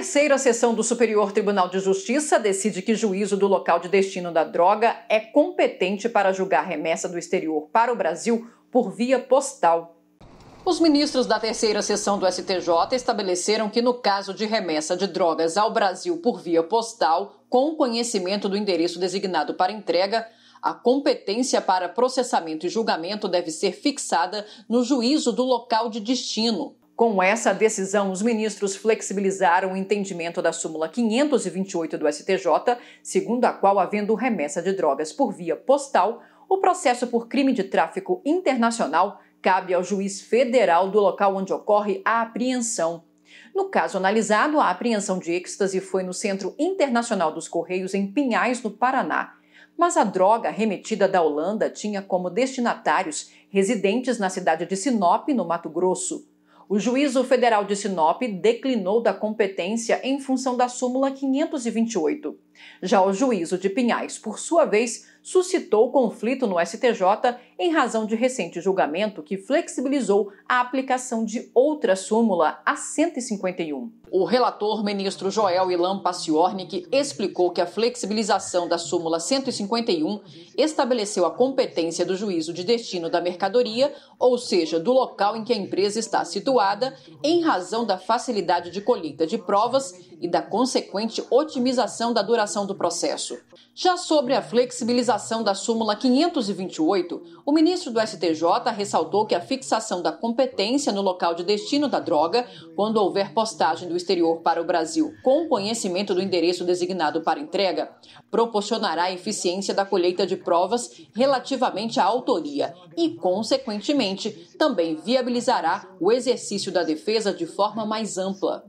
terceira sessão do Superior Tribunal de Justiça decide que juízo do local de destino da droga é competente para julgar remessa do exterior para o Brasil por via postal. Os ministros da terceira sessão do STJ estabeleceram que, no caso de remessa de drogas ao Brasil por via postal, com conhecimento do endereço designado para entrega, a competência para processamento e julgamento deve ser fixada no juízo do local de destino, com essa decisão, os ministros flexibilizaram o entendimento da súmula 528 do STJ, segundo a qual, havendo remessa de drogas por via postal, o processo por crime de tráfico internacional cabe ao juiz federal do local onde ocorre a apreensão. No caso analisado, a apreensão de êxtase foi no Centro Internacional dos Correios, em Pinhais, no Paraná. Mas a droga remetida da Holanda tinha como destinatários residentes na cidade de Sinop, no Mato Grosso o Juízo Federal de Sinop declinou da competência em função da súmula 528. Já o Juízo de Pinhais, por sua vez, suscitou conflito no STJ em razão de recente julgamento que flexibilizou a aplicação de outra súmula a 151. O relator, ministro Joel Ilan Paciornik, explicou que a flexibilização da súmula 151 estabeleceu a competência do juízo de destino da mercadoria, ou seja, do local em que a empresa está situada, em razão da facilidade de colheita de provas e da consequente otimização da duração do processo. Já sobre a flexibilização da súmula 528, o ministro do STJ ressaltou que a fixação da competência no local de destino da droga, quando houver postagem do exterior para o Brasil com conhecimento do endereço designado para entrega, proporcionará a eficiência da colheita de provas relativamente à autoria e, consequentemente, também viabilizará o exercício da defesa de forma mais ampla.